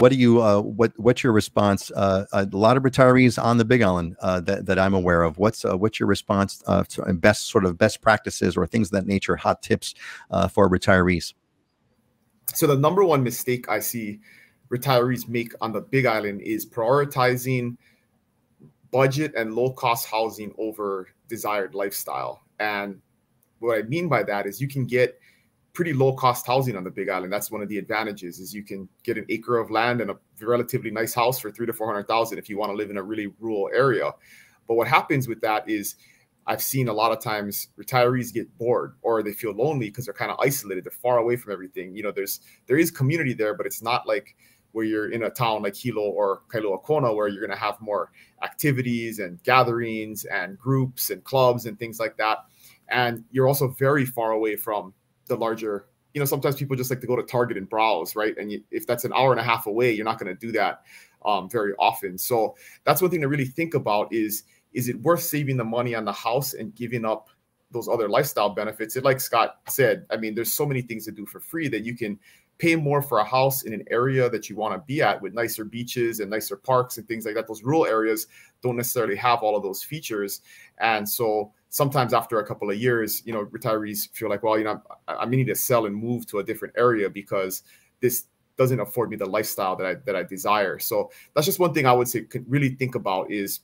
What do you? Uh, what What's your response? Uh, uh, a lot of retirees on the Big Island uh, that that I'm aware of. What's uh, What's your response to uh, best sort of best practices or things of that nature? Hot tips for retirees. So the number one mistake I see retirees make on the Big Island is prioritizing budget and low cost housing over desired lifestyle. And what I mean by that is you can get pretty low cost housing on the Big Island. That's one of the advantages is you can get an acre of land and a relatively nice house for three to four hundred thousand if you want to live in a really rural area. But what happens with that is I've seen a lot of times retirees get bored or they feel lonely because they're kind of isolated. They're far away from everything. You know, there's there is community there, but it's not like where you're in a town like Hilo or Kailua-Kona, where you're going to have more activities and gatherings and groups and clubs and things like that. And you're also very far away from the larger you know sometimes people just like to go to target and browse right and you, if that's an hour and a half away you're not going to do that um, very often so that's one thing to really think about is is it worth saving the money on the house and giving up those other lifestyle benefits It, like scott said i mean there's so many things to do for free that you can pay more for a house in an area that you want to be at with nicer beaches and nicer parks and things like that those rural areas don't necessarily have all of those features and so sometimes after a couple of years, you know, retirees feel like, well, you know, I, am need to sell and move to a different area because this doesn't afford me the lifestyle that I that I desire. So that's just one thing I would say could really think about is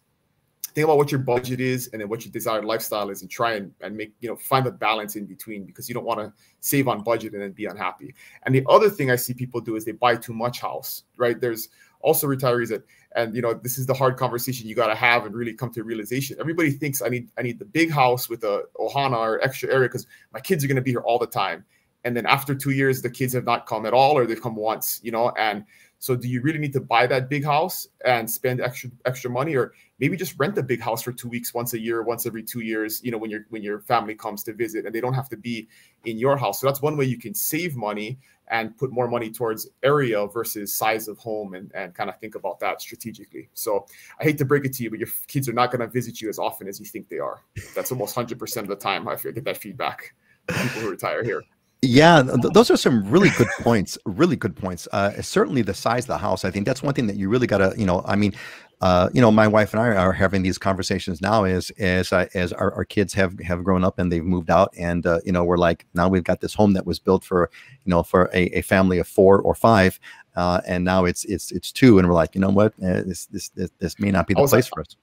think about what your budget is and then what your desired lifestyle is and try and, and make you know find the balance in between because you don't want to save on budget and then be unhappy and the other thing i see people do is they buy too much house right there's also retirees that and you know this is the hard conversation you got to have and really come to realization everybody thinks i need i need the big house with a ohana or extra area because my kids are going to be here all the time and then after two years the kids have not come at all or they've come once you know and so do you really need to buy that big house and spend extra extra money or maybe just rent a big house for two weeks once a year once every two years you know when your when your family comes to visit and they don't have to be in your house so that's one way you can save money and put more money towards area versus size of home and, and kind of think about that strategically so i hate to break it to you but your kids are not going to visit you as often as you think they are that's almost 100% of the time i get that feedback people who retire here yeah, those are some really good points. Really good points. Uh, certainly, the size of the house. I think that's one thing that you really got to, you know, I mean, uh, you know, my wife and I are having these conversations now as as I, as our, our kids have have grown up and they've moved out, and uh, you know, we're like now we've got this home that was built for you know for a, a family of four or five, uh, and now it's it's it's two, and we're like, you know what, uh, this this this, this may not be the place for us.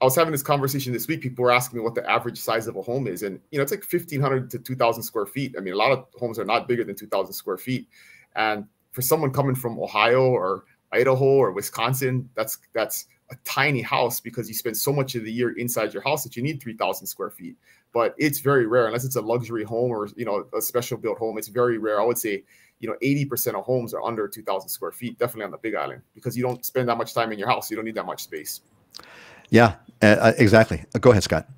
I was having this conversation this week. People were asking me what the average size of a home is, and you know, it's like fifteen hundred to two thousand square feet. I mean, a lot of homes are not bigger than two thousand square feet, and for someone coming from Ohio or Idaho or Wisconsin, that's that's a tiny house because you spend so much of the year inside your house that you need 3,000 square feet. But it's very rare, unless it's a luxury home or you know a special built home. It's very rare. I would say, you know, 80% of homes are under 2,000 square feet, definitely on the Big Island, because you don't spend that much time in your house. You don't need that much space. Yeah, uh, uh, exactly. Uh, go ahead, Scott.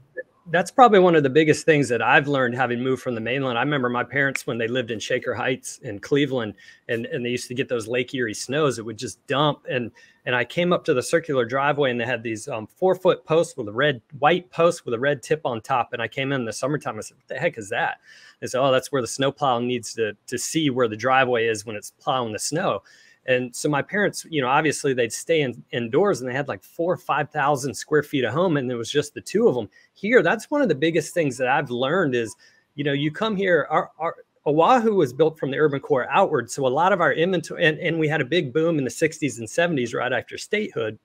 That's probably one of the biggest things that I've learned having moved from the mainland. I remember my parents when they lived in Shaker Heights in Cleveland, and, and they used to get those Lake Erie snows. It would just dump, and and I came up to the circular driveway, and they had these um, four foot posts with a red white post with a red tip on top. And I came in, in the summertime. I said, "What the heck is that?" They said, "Oh, that's where the snowplow needs to to see where the driveway is when it's plowing the snow." And so my parents, you know, obviously they'd stay in, indoors and they had like four or 5,000 square feet of home. And it was just the two of them here. That's one of the biggest things that I've learned is, you know, you come here, our, our Oahu was built from the urban core outward. So a lot of our inventory, and, and we had a big boom in the 60s and 70s right after statehood.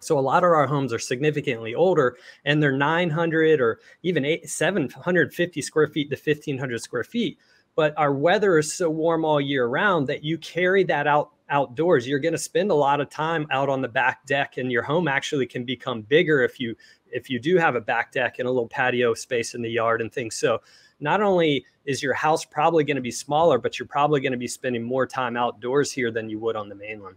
So a lot of our homes are significantly older and they're 900 or even eight, 750 square feet to 1500 square feet. But our weather is so warm all year round that you carry that out outdoors. You're going to spend a lot of time out on the back deck, and your home actually can become bigger if you if you do have a back deck and a little patio space in the yard and things. So not only is your house probably going to be smaller, but you're probably going to be spending more time outdoors here than you would on the mainland.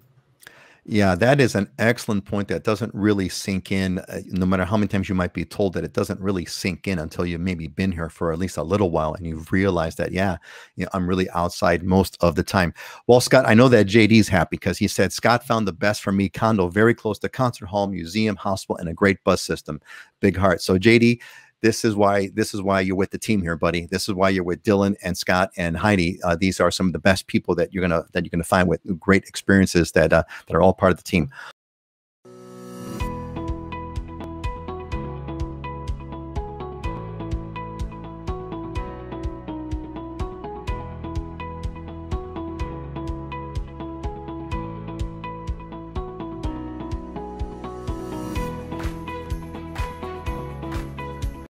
Yeah, that is an excellent point that doesn't really sink in, uh, no matter how many times you might be told that it doesn't really sink in until you've maybe been here for at least a little while and you've realized that, yeah, you know, I'm really outside most of the time. Well, Scott, I know that JD's happy because he said, Scott found the best for me condo very close to concert hall, museum, hospital, and a great bus system. Big heart. So, JD, this is why this is why you're with the team here, buddy. This is why you're with Dylan and Scott and Heidi. Uh, these are some of the best people that you're gonna that you're gonna find with great experiences that uh, that are all part of the team.